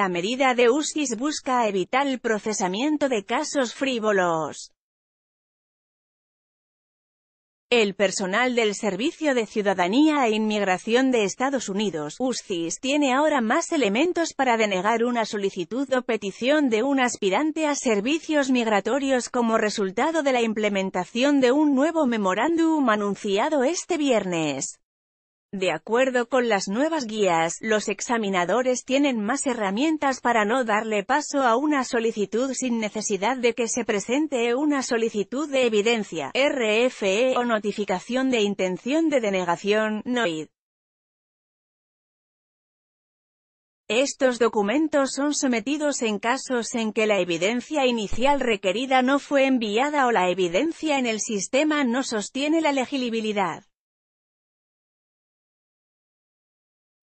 La medida de USCIS busca evitar el procesamiento de casos frívolos. El personal del Servicio de Ciudadanía e Inmigración de Estados Unidos, USCIS, tiene ahora más elementos para denegar una solicitud o petición de un aspirante a servicios migratorios como resultado de la implementación de un nuevo memorándum anunciado este viernes. De acuerdo con las nuevas guías, los examinadores tienen más herramientas para no darle paso a una solicitud sin necesidad de que se presente una solicitud de evidencia, RFE o notificación de intención de denegación, NOID. Estos documentos son sometidos en casos en que la evidencia inicial requerida no fue enviada o la evidencia en el sistema no sostiene la legibilidad.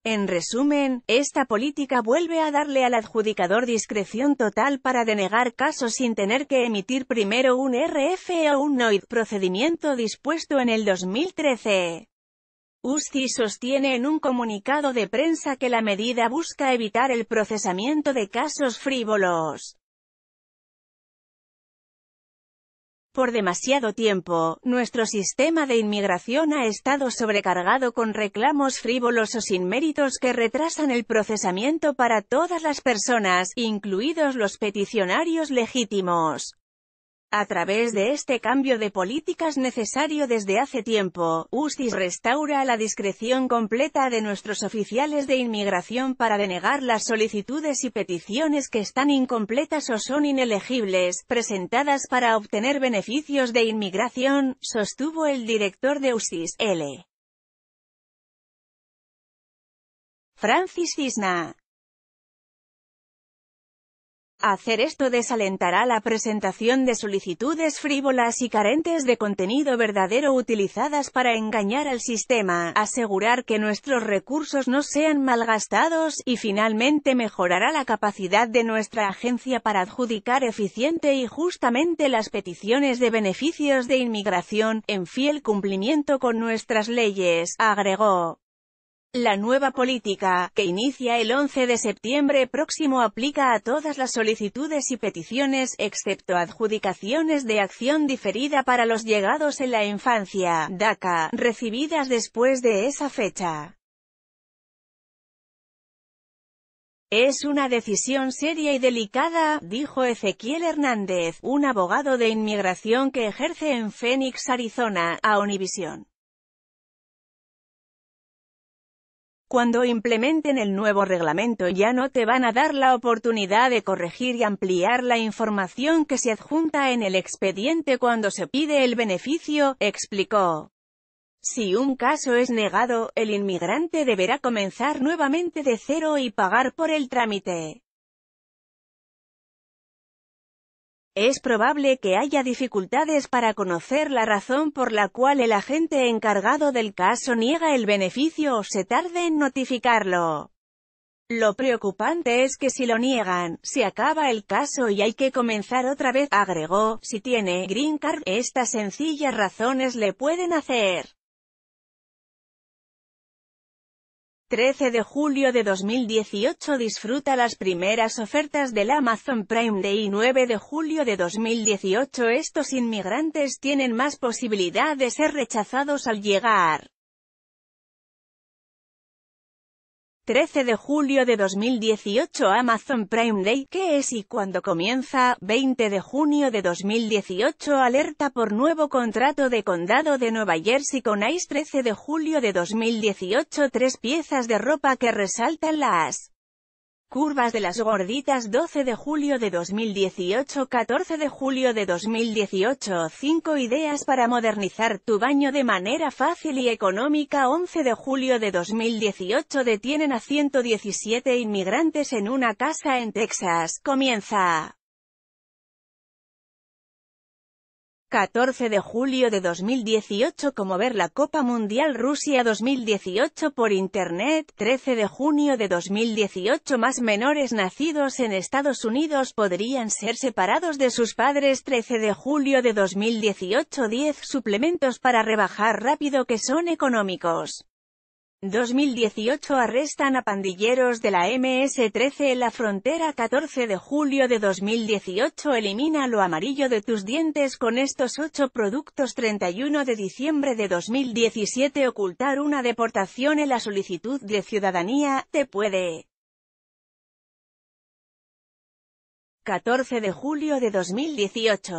En resumen, esta política vuelve a darle al adjudicador discreción total para denegar casos sin tener que emitir primero un RF e o un NOID, procedimiento dispuesto en el 2013. USCI sostiene en un comunicado de prensa que la medida busca evitar el procesamiento de casos frívolos. Por demasiado tiempo, nuestro sistema de inmigración ha estado sobrecargado con reclamos frívolos o sin méritos que retrasan el procesamiento para todas las personas, incluidos los peticionarios legítimos. A través de este cambio de políticas necesario desde hace tiempo, USCIS restaura la discreción completa de nuestros oficiales de inmigración para denegar las solicitudes y peticiones que están incompletas o son inelegibles, presentadas para obtener beneficios de inmigración, sostuvo el director de USCIS, L. Francis Cisna. Hacer esto desalentará la presentación de solicitudes frívolas y carentes de contenido verdadero utilizadas para engañar al sistema, asegurar que nuestros recursos no sean malgastados, y finalmente mejorará la capacidad de nuestra agencia para adjudicar eficiente y justamente las peticiones de beneficios de inmigración, en fiel cumplimiento con nuestras leyes, agregó. La nueva política, que inicia el 11 de septiembre próximo aplica a todas las solicitudes y peticiones, excepto adjudicaciones de acción diferida para los llegados en la infancia, DACA, recibidas después de esa fecha. Es una decisión seria y delicada, dijo Ezequiel Hernández, un abogado de inmigración que ejerce en Phoenix, Arizona, a Univision. Cuando implementen el nuevo reglamento ya no te van a dar la oportunidad de corregir y ampliar la información que se adjunta en el expediente cuando se pide el beneficio, explicó. Si un caso es negado, el inmigrante deberá comenzar nuevamente de cero y pagar por el trámite. Es probable que haya dificultades para conocer la razón por la cual el agente encargado del caso niega el beneficio o se tarde en notificarlo. Lo preocupante es que si lo niegan, se acaba el caso y hay que comenzar otra vez, agregó, si tiene green card, estas sencillas razones le pueden hacer 13 de julio de 2018 Disfruta las primeras ofertas del Amazon Prime Day 9 de julio de 2018 Estos inmigrantes tienen más posibilidad de ser rechazados al llegar 13 de julio de 2018 Amazon Prime Day, ¿qué es y cuándo comienza? 20 de junio de 2018 Alerta por nuevo contrato de condado de Nueva Jersey con ICE 13 de julio de 2018 Tres piezas de ropa que resaltan las Curvas de las gorditas 12 de julio de 2018 14 de julio de 2018 5 ideas para modernizar tu baño de manera fácil y económica 11 de julio de 2018 detienen a 117 inmigrantes en una casa en Texas, comienza. 14 de julio de 2018 como ver la Copa Mundial Rusia 2018 por Internet, 13 de junio de 2018 más menores nacidos en Estados Unidos podrían ser separados de sus padres 13 de julio de 2018 10 suplementos para rebajar rápido que son económicos. 2018 Arrestan a pandilleros de la MS-13 en la frontera 14 de julio de 2018 Elimina lo amarillo de tus dientes con estos 8 productos 31 de diciembre de 2017 Ocultar una deportación en la solicitud de ciudadanía, te puede. 14 de julio de 2018